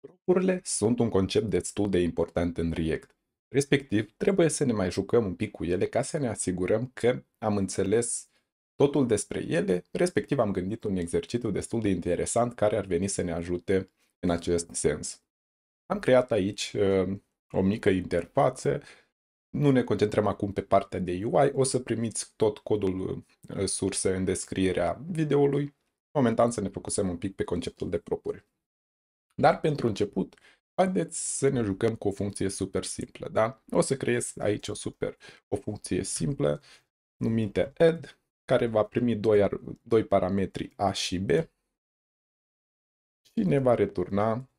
Grupurile sunt un concept destul de important în React. Respectiv, trebuie să ne mai jucăm un pic cu ele ca să ne asigurăm că am înțeles totul despre ele, respectiv am gândit un exercițiu destul de interesant care ar veni să ne ajute în acest sens. Am creat aici uh, o mică interfață nu ne concentrăm acum pe partea de UI, o să primiți tot codul uh, surse în descrierea videoului. Momentan să ne focusăm un pic pe conceptul de propuri. Dar pentru început, haideți să ne jucăm cu o funcție super simplă, da? O să creez aici o super, o funcție simplă numită add, care va primi doi, doi parametri A și B și ne va returna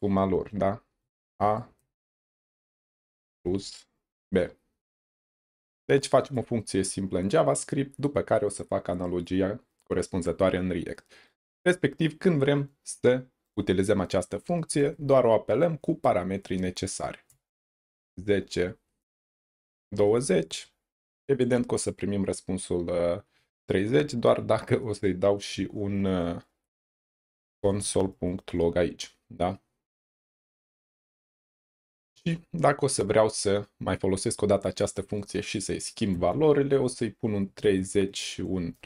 suma lor, da? A plus B. Deci facem o funcție simplă în JavaScript, după care o să fac analogia corespunzătoare în React. Respectiv, când vrem să utilizăm această funcție, doar o apelăm cu parametrii necesari. 10, 20. Evident că o să primim răspunsul 30, uh, doar dacă o să-i dau și un uh, console.log aici. Da? și dacă o să vreau să mai folosesc o dată această funcție și să-i schimb valorile, o să-i pun un 30, un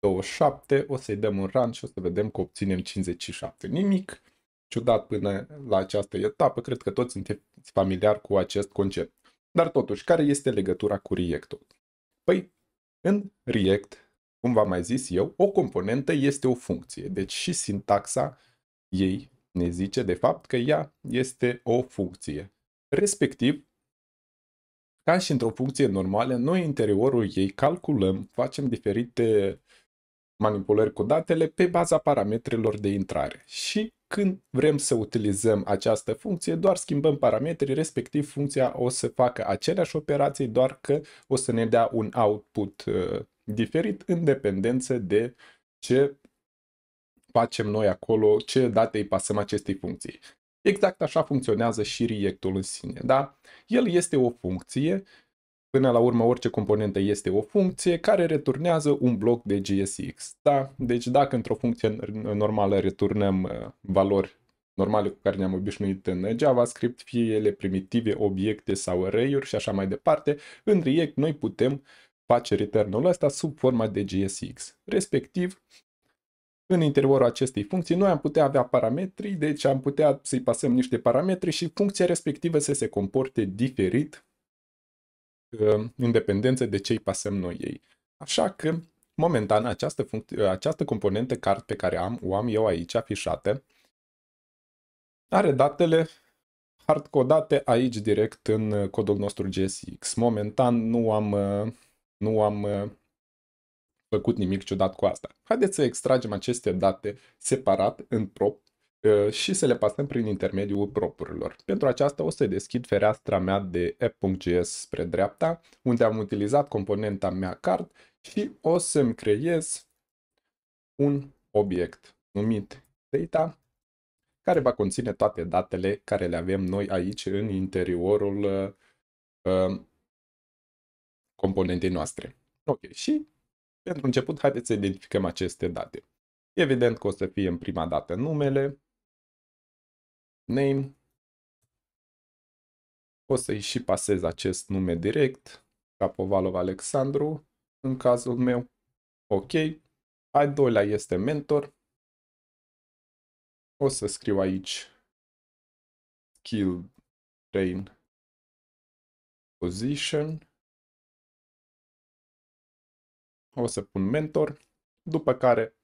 27, o să-i dăm un run și o să vedem că obținem 57. Nimic ciudat până la această etapă, cred că toți sunteți familiar cu acest concept. Dar totuși, care este legătura cu React-ul? Păi, în React, cum v-am mai zis eu, o componentă este o funcție. Deci și sintaxa ei ne zice de fapt că ea este o funcție. Respectiv, ca și într-o funcție normală, noi în interiorul ei calculăm, facem diferite manipulări cu datele pe baza parametrilor de intrare și când vrem să utilizăm această funcție, doar schimbăm parametrii, respectiv funcția o să facă aceleași operații, doar că o să ne dea un output uh, diferit în dependență de ce facem noi acolo, ce date îi pasăm acestei funcții. Exact așa funcționează și reactul în sine, da? El este o funcție, până la urmă orice componentă este o funcție care returnează un bloc de GSX, da? Deci dacă într-o funcție normală returnăm uh, valori normale cu care ne-am obișnuit în JavaScript, fie ele primitive, obiecte sau array-uri și așa mai departe, în React noi putem face return-ul ăsta sub forma de GSX. Respectiv, în interiorul acestei funcții noi am putea avea parametri, deci am putea să-i pasăm niște parametri și funcția respectivă să se comporte diferit uh, în dependență de ce îi pasăm noi ei. Așa că, momentan, această, uh, această componentă card pe care am, o am eu aici afișată, are datele hardcodate aici direct în uh, codul nostru GSX. Momentan nu am, nu am făcut nimic ciudat cu asta. Haideți să extragem aceste date separat în prop uh, și să le pasăm prin intermediul propurilor. Pentru aceasta o să deschid fereastra mea de app.js spre dreapta, unde am utilizat componenta mea card și o să-mi creez un obiect numit data, care va conține toate datele care le avem noi aici în interiorul uh, componentei noastre. Ok, și pentru început, haideți să identificăm aceste date. Evident că o să fie în prima dată numele, name, o să-i și pasez acest nume direct, Capovalov Alexandru, în cazul meu, ok. A doilea este mentor, o să scriu aici skill train position o să pun mentor, după care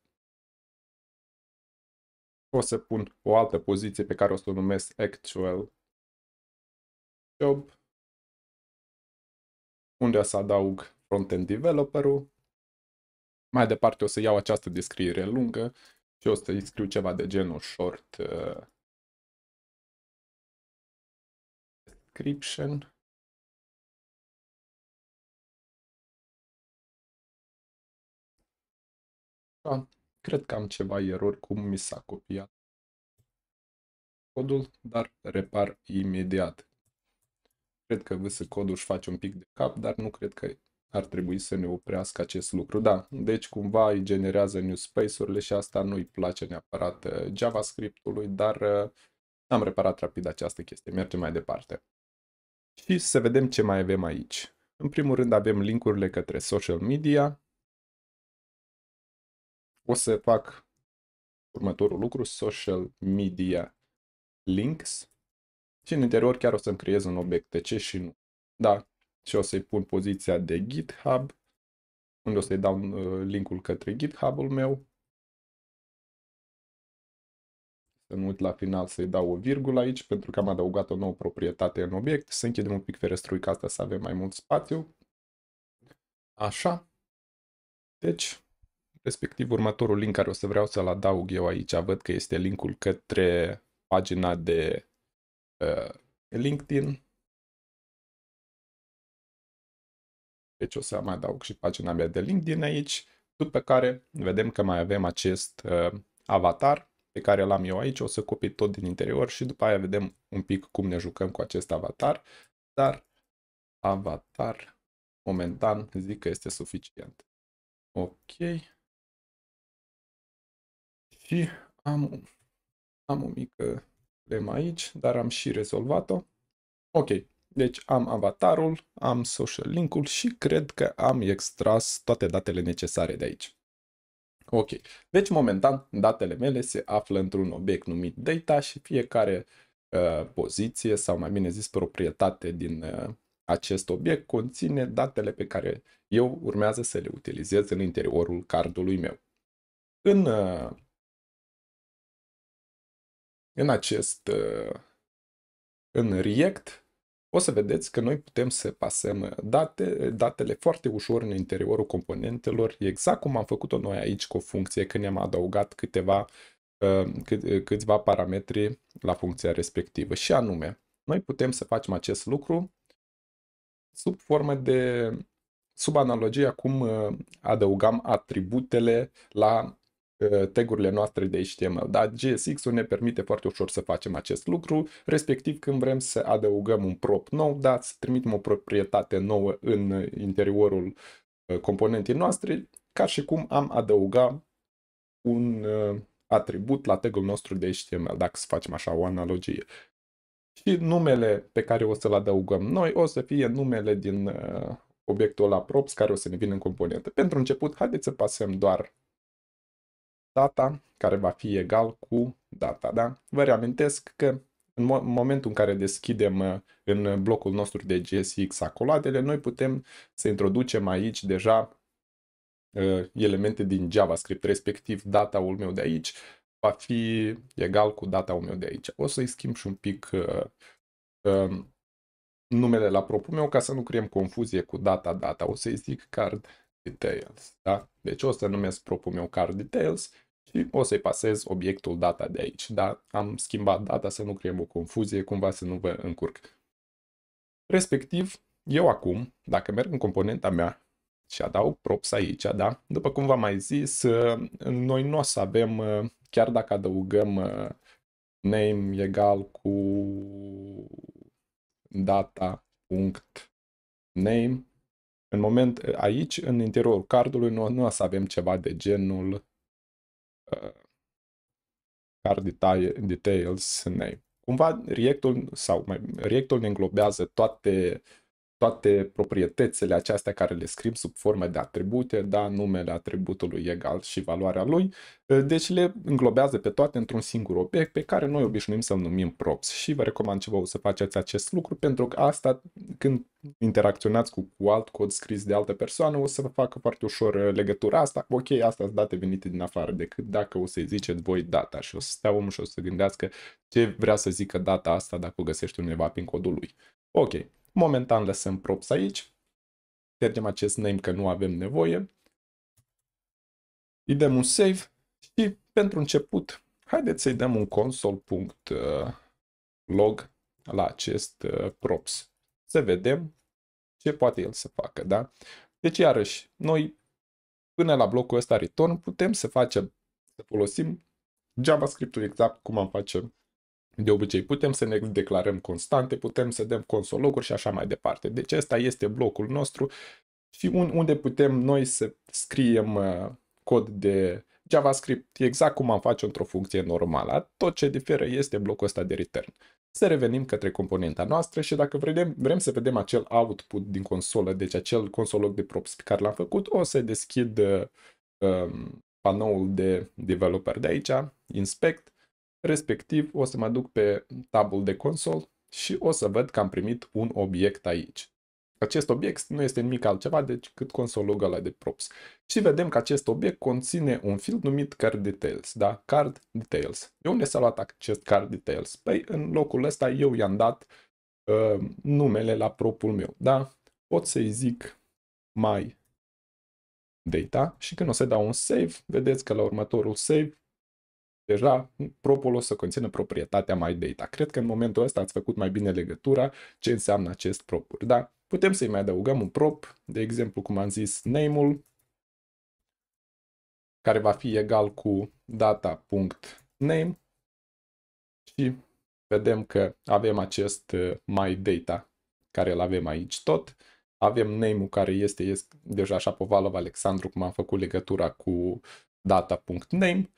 o să pun o altă poziție pe care o să o numesc actual job, unde o să adaug frontend developer-ul. Mai departe o să iau această descriere lungă și o să-i scriu ceva de genul short uh, description. Da, cred că am ceva erori cum mi s-a copiat codul, dar repar imediat. Cred că vs codul își face un pic de cap, dar nu cred că ar trebui să ne oprească acest lucru. Da, deci cumva îi generează space urile și asta nu-i place neapărat uh, JavaScript-ului, dar uh, am reparat rapid această chestie. Mergem mai departe. Și să vedem ce mai avem aici. În primul rând avem linkurile către social media, o să fac următorul lucru, social media links și în interior chiar o să-mi creez un obiect de ce și nu. Da, și o să-i pun poziția de GitHub, unde o să-i dau uh, linkul către GitHub-ul meu. Să nu uit la final să-i dau o virgulă aici, pentru că am adăugat o nouă proprietate în obiect. Să închidem un pic ferestruica asta să avem mai mult spațiu. Așa. Deci, respectiv următorul link care o să vreau să-l adaug eu aici, văd că este linkul către pagina de uh, LinkedIn. Deci o să mai adaug și pagina mea de LinkedIn aici, după care vedem că mai avem acest uh, avatar pe care l-am eu aici, o să copii tot din interior și după aia vedem un pic cum ne jucăm cu acest avatar, dar avatar momentan zic că este suficient. Ok. Și am, am o mică problemă aici, dar am și rezolvat-o. Ok, deci am avatarul, am social link-ul și cred că am extras toate datele necesare de aici. Ok, deci momentan datele mele se află într-un obiect numit data și fiecare uh, poziție sau mai bine zis proprietate din uh, acest obiect conține datele pe care eu urmează să le utilizez în interiorul cardului meu. În uh, în acest, uh, în React, o să vedeți că noi putem să pasăm uh, date, datele foarte ușor în interiorul componentelor, exact cum am făcut-o noi aici cu o funcție când ne-am adăugat câteva, uh, cât, câțiva parametri la funcția respectivă. Și anume, noi putem să facem acest lucru sub formă de, sub analogia cum adăugam atributele la Uh, tegurile noastre de HTML. Dar GSX-ul ne permite foarte ușor să facem acest lucru, respectiv când vrem să adăugăm un prop nou, da, să trimitem o proprietate nouă în interiorul uh, componentei noastre, ca și cum am adăuga un uh, atribut la tagul nostru de HTML, dacă să facem așa o analogie. Și numele pe care o să-l adăugăm noi o să fie numele din obiectul la props care o să ne vină în componentă. Pentru început, haideți să pasăm doar data, care va fi egal cu data, da? Vă reamintesc că în momentul în care deschidem uh, în blocul nostru de GSX acoladele, noi putem să introducem aici deja uh, elemente din JavaScript, respectiv data ul meu de aici va fi egal cu data ul meu de aici. O să-i schimb și un pic uh, numele la propul meu ca să nu creăm confuzie cu data data. O să-i zic card details, da? Deci o să numesc propul meu card details și o să-i pasez obiectul data de aici. Dar am schimbat data să nu creăm o confuzie, cumva să nu vă încurc. Respectiv, eu acum, dacă merg în componenta mea și adaug props aici, da? După cum v-am mai zis, uh, noi nu o să avem, uh, chiar dacă adăugăm uh, name egal cu data.name, în moment aici, în interiorul cardului, nu, nu o să avem ceva de genul care detail, details name. Cumva React-ul sau mai, React-ul ne înglobează toate toate proprietățile acestea care le scriem sub formă de atribute, da, numele atributului egal și valoarea lui, ă, deci le înglobează pe toate într-un singur obiect pe care noi obișnuim să-l numim props și vă recomand ceva să faceți acest lucru pentru că asta când interacționați cu, cu alt cod scris de altă persoană o să vă facă foarte ușor ă, legătura asta, ok, asta sunt date venite din afară, decât dacă o să-i ziceți voi data și o să stea omul și o să gândească ce vrea să zică data asta dacă o găsești undeva prin codul lui. Ok, Momentan lăsăm props aici. pierdem acest name că nu avem nevoie. Îi dăm un save și pentru început, haideți să-i dăm un console.log uh, la acest uh, props. Să vedem ce poate el să facă, da? Deci, iarăși, noi până la blocul ăsta return putem să facem, să folosim JavaScript-ul exact cum am face de obicei putem să ne declarăm constante, putem să dăm consologuri și așa mai departe. Deci ăsta este blocul nostru și unde putem noi să scriem uh, cod de JavaScript exact cum am face într-o funcție normală. Tot ce diferă este blocul ăsta de return. Să revenim către componenta noastră și dacă vrem, vrem să vedem acel output din consolă, deci acel consolog de props pe care l-am făcut, o să deschid uh, um, panoul de developer de aici, inspect Respectiv, o să mă duc pe tabul de console și o să văd că am primit un obiect aici. Acest obiect nu este nimic altceva decât consolul ăla de props. Și vedem că acest obiect conține un field numit card details, da? Card details. De unde s-a luat acest card details? Păi în locul ăsta eu i-am dat uh, numele la propul meu, da? Pot să-i zic my data și când o să dau un save, vedeți că la următorul save deja deci, propul o să conțină proprietatea mai data. Cred că în momentul ăsta ați făcut mai bine legătura ce înseamnă acest propuri, da? Putem să-i mai adăugăm un prop, de exemplu, cum am zis, name-ul, care va fi egal cu data.name și vedem că avem acest uh, my data care îl avem aici tot. Avem name-ul care este, este deja Șapovalov Alexandru, cum am făcut legătura cu data.name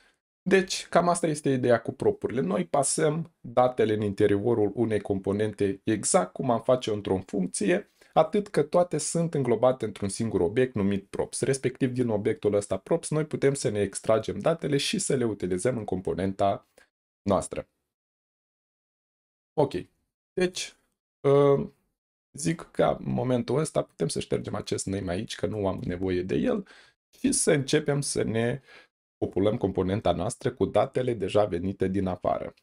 deci, cam asta este ideea cu propurile. Noi pasăm datele în interiorul unei componente exact cum am face într-o funcție, atât că toate sunt înglobate într-un singur obiect numit props. Respectiv, din obiectul ăsta props, noi putem să ne extragem datele și să le utilizăm în componenta noastră. Ok. Deci, uh, zic că în momentul ăsta putem să ștergem acest name aici, că nu am nevoie de el, și să începem să ne uh, populăm componenta noastră cu datele deja venite din afară.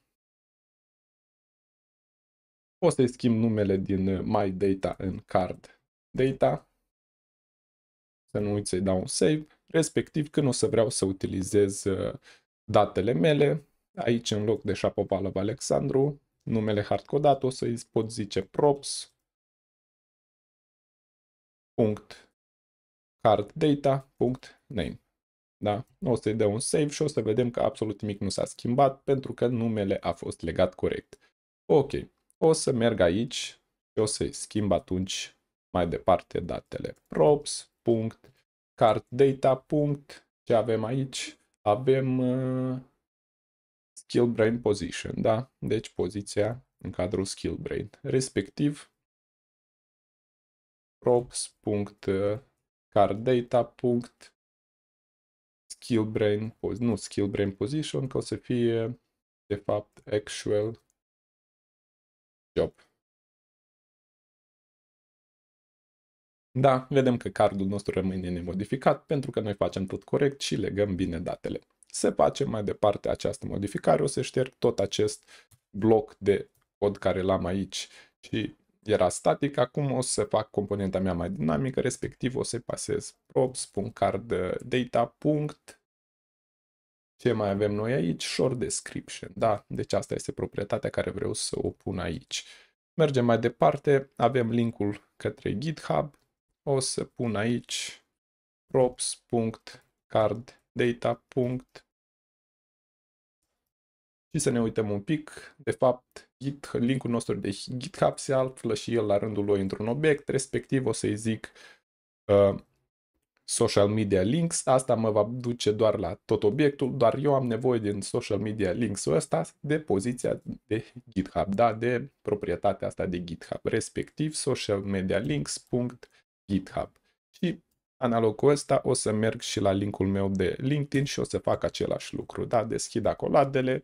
O să-i schimb numele din uh, My Data în Card Data. Să nu uit să-i dau un save. Respectiv, când o să vreau să utilizez uh, datele mele, aici în loc de Șapovalov Alexandru, numele hardcodat, o să-i pot zice props punct card data punct name. Da? O să-i dea un save și o să vedem că absolut nimic nu s-a schimbat pentru că numele a fost legat corect. Ok, o să merg aici și o să-i schimb atunci mai departe datele props. data. Ce avem aici? Avem uh, skill brain position, da? Deci poziția în cadrul skill brain. Respectiv props. Uh, data skill brain, nu skill brain position, că o să fie de fapt actual job. Da, vedem că cardul nostru rămâne nemodificat pentru că noi facem tot corect și legăm bine datele. Să facem mai departe această modificare, o să șterg tot acest bloc de cod care l-am aici și era static, acum o să fac componenta mea mai dinamică, respectiv o să-i pasez props.cardData. Uh, Ce mai avem noi aici? Short description, da? Deci asta este proprietatea care vreau să o pun aici. Mergem mai departe, avem linkul către GitHub, o să pun aici props.cardData și să ne uităm un pic. De fapt, git, linkul nostru de GitHub se află și el la rândul lui într-un obiect, respectiv o să-i zic uh, social media links, asta mă va duce doar la tot obiectul, doar eu am nevoie din social media links-ul ăsta de poziția de GitHub, da, de proprietatea asta de GitHub, respectiv social media links.github. Și analog cu ăsta o să merg și la linkul meu de LinkedIn și o să fac același lucru, da, deschid acolo adele,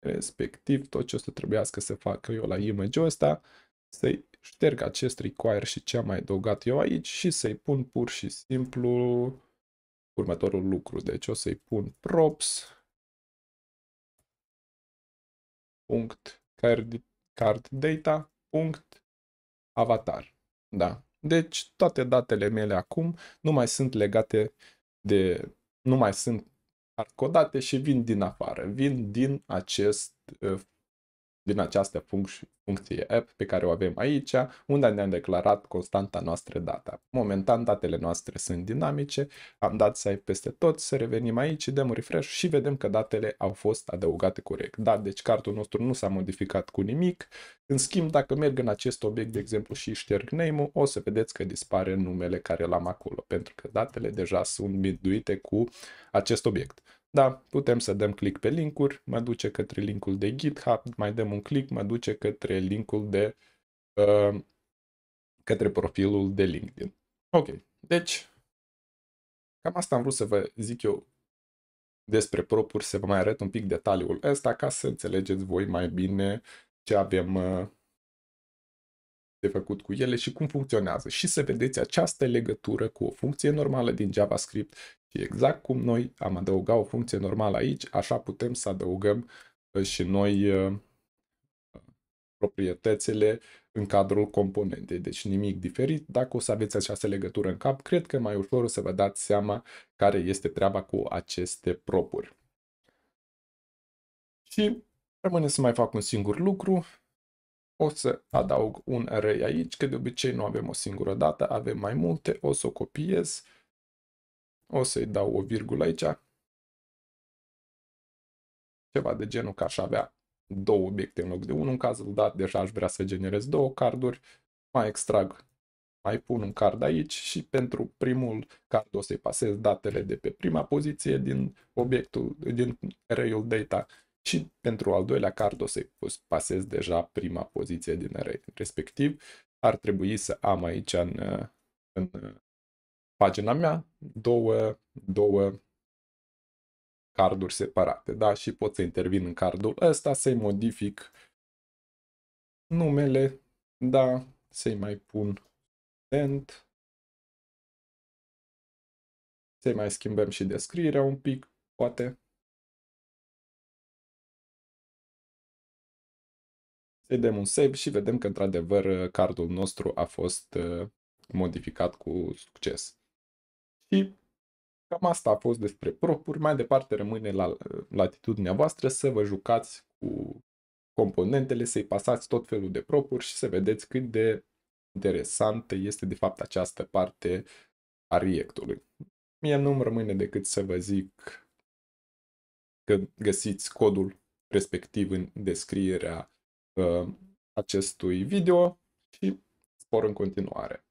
respectiv tot ce o să trebuiască să facă eu la image-ul ăsta, să-i șterg acest require și ce am mai adăugat eu aici și să-i pun pur și simplu următorul lucru. Deci o să-i pun props punct card, card data punct avatar. Da. Deci toate datele mele acum nu mai sunt legate de nu mai sunt arcodate și vin din afară, vin din acest uh, din această func- funcție app pe care o avem aici, unde ne-am declarat constanta noastră data. Momentan datele noastre sunt dinamice, am dat să ai peste tot, să revenim aici, dăm refresh și vedem că datele au fost adăugate corect. Da, deci cartul nostru nu s-a modificat cu nimic, în schimb dacă merg în acest obiect, de exemplu, și șterg name-ul, o să vedeți că dispare numele care l-am acolo, pentru că datele deja sunt biduite cu acest obiect. Da, putem să dăm click pe linkuri, mă duce către linkul de GitHub, mai dăm un click, mă duce către linkul de uh, către profilul de LinkedIn. Ok, deci cam asta am vrut să vă zic eu despre propuri, să vă mai arăt un pic detaliul ăsta ca să înțelegeți voi mai bine ce avem uh, de făcut cu ele și cum funcționează și să vedeți această legătură cu o funcție normală din JavaScript și exact cum noi am adăugat o funcție normală aici, așa putem să adăugăm uh, și noi uh, proprietățile în cadrul componentei. Deci nimic diferit. Dacă o să aveți această legătură în cap, cred că mai ușor o să vă dați seama care este treaba cu aceste propuri. Și rămâne să mai fac un singur lucru. O să adaug un array aici, că de obicei nu avem o singură dată, avem mai multe. O să o copiez. O să-i dau o virgulă aici. Ceva de genul că aș avea două obiecte în loc de unul. În cazul dat, deja aș vrea să generez două carduri. Mai extrag, mai pun un card aici și pentru primul card o să-i pasez datele de pe prima poziție din obiectul, din array-ul data și pentru al doilea card o să-i pasez deja prima poziție din array. Respectiv, ar trebui să am aici în, în pagina mea două, două carduri separate, da? Și pot să intervin în cardul ăsta, să-i modific numele, da? Să-i mai pun student, să-i mai schimbăm și descrierea un pic, poate. Să-i dăm un save și vedem că într-adevăr cardul nostru a fost uh, modificat cu succes. Și cam asta a fost despre propuri. Mai departe rămâne la latitudinea voastră să vă jucați cu componentele, să-i pasați tot felul de propuri și să vedeți cât de interesantă este de fapt această parte a reactului. Mie nu îmi rămâne decât să vă zic că găsiți codul respectiv în descrierea uh, acestui video și spor în continuare.